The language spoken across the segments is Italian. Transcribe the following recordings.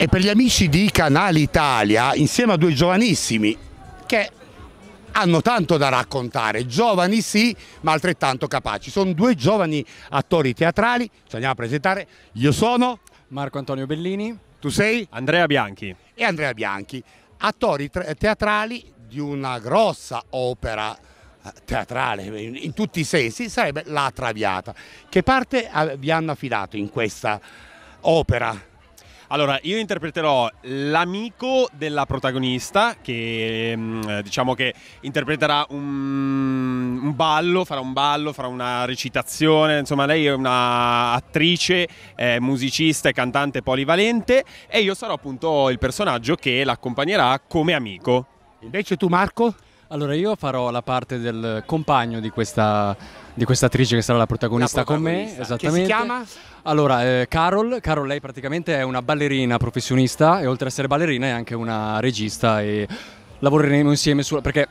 E per gli amici di Canale Italia, insieme a due giovanissimi che hanno tanto da raccontare, giovani sì, ma altrettanto capaci. Sono due giovani attori teatrali, ci andiamo a presentare. Io sono Marco Antonio Bellini. Tu sei? Andrea Bianchi. E Andrea Bianchi, attori teatrali di una grossa opera eh, teatrale in tutti i sensi, sarebbe La Traviata, che parte vi hanno affidato in questa opera allora, io interpreterò l'amico della protagonista, che mm, eh, diciamo che interpreterà un, un ballo, farà un ballo, farà una recitazione, insomma lei è un'attrice, musicista e cantante polivalente e io sarò appunto il personaggio che l'accompagnerà come amico. Invece tu Marco? Allora io farò la parte del compagno di questa di questa attrice che sarà la protagonista, la protagonista con me. Esattamente. Che si chiama? Allora, eh, Carol, Carol, lei praticamente è una ballerina professionista e oltre ad essere ballerina è anche una regista e lavoreremo insieme sulla... perché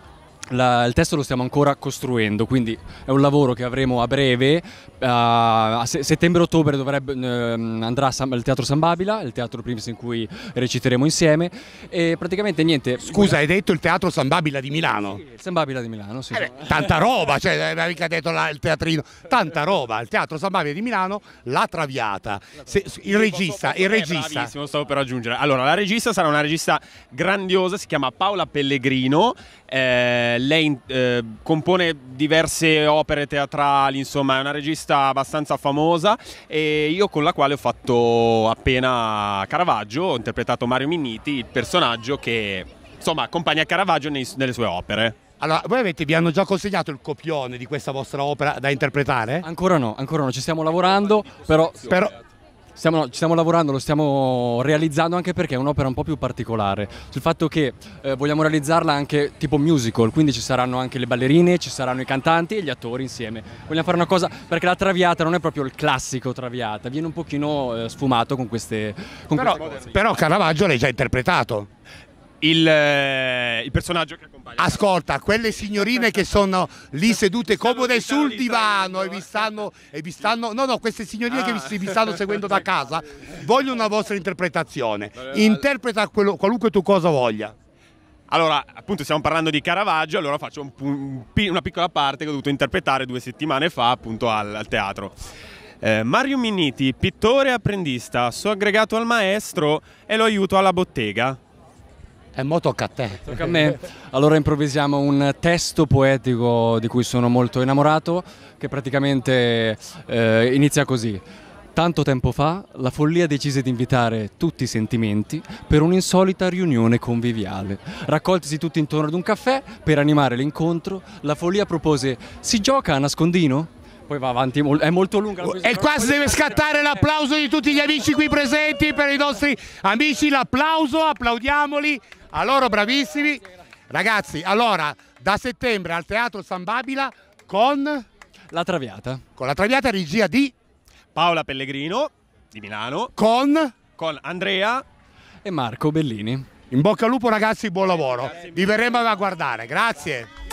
la, il testo lo stiamo ancora costruendo, quindi è un lavoro che avremo a breve, uh, a se, settembre-ottobre uh, ehm, andrà al Teatro San Babila, il teatro Prims in cui reciteremo insieme e praticamente niente... Scusa, hai detto il Teatro San Babila di Milano? Sì, San Babila di Milano, sì. Eh beh, tanta roba, cioè, eh, mi mica detto la, il teatrino, tanta roba, il Teatro San Babila di Milano, La Traviata, se, il regista, il eh, regista... Eh, stavo per aggiungere. Allora, la regista sarà una regista grandiosa, si chiama Paola Pellegrino, eh, lei eh, compone diverse opere teatrali, insomma è una regista abbastanza famosa e io con la quale ho fatto appena Caravaggio, ho interpretato Mario Minniti, il personaggio che insomma accompagna Caravaggio nei, nelle sue opere. Allora, voi avete, vi hanno già consegnato il copione di questa vostra opera da interpretare? Ancora no, ancora no, ci stiamo lavorando, però... però Stiamo, ci stiamo lavorando, lo stiamo realizzando anche perché è un'opera un po' più particolare, sul fatto che eh, vogliamo realizzarla anche tipo musical, quindi ci saranno anche le ballerine, ci saranno i cantanti e gli attori insieme. Vogliamo fare una cosa, perché la traviata non è proprio il classico traviata, viene un pochino eh, sfumato con queste... Con però, queste però Caravaggio l'hai già interpretato. Il, eh, il personaggio che Ascolta, quelle signorine che sono lì sedute comode sul divano e vi stanno, e vi stanno no no, queste signorine ah. che vi, vi, stanno ah. seguendo da casa vogliono una vostra interpretazione. Interpreta quello, qualunque tu cosa voglia. Allora, appunto stiamo parlando di Caravaggio, allora faccio un, un, una piccola parte che ho dovuto interpretare due settimane fa appunto al, al teatro. Eh, Mario Minniti, pittore e apprendista, suo aggregato al maestro e lo aiuto alla bottega. È eh, mo tocca a te. Tocca a me. Allora improvvisiamo un testo poetico di cui sono molto innamorato, che praticamente eh, inizia così. Tanto tempo fa la follia decise di invitare tutti i sentimenti per un'insolita riunione conviviale. Raccoltisi tutti intorno ad un caffè per animare l'incontro, la follia propose si gioca a nascondino? Poi va avanti, è molto lunga. La oh, e qua si deve scattare l'applauso di tutti gli amici qui presenti per i nostri amici, l'applauso, applaudiamoli. A loro bravissimi. Ragazzi, allora, da settembre al Teatro San Babila con... La Traviata. Con la Traviata, regia di... Paola Pellegrino, di Milano. Con... Con Andrea. E Marco Bellini. In bocca al lupo ragazzi, buon lavoro. Vi verremo a guardare, grazie.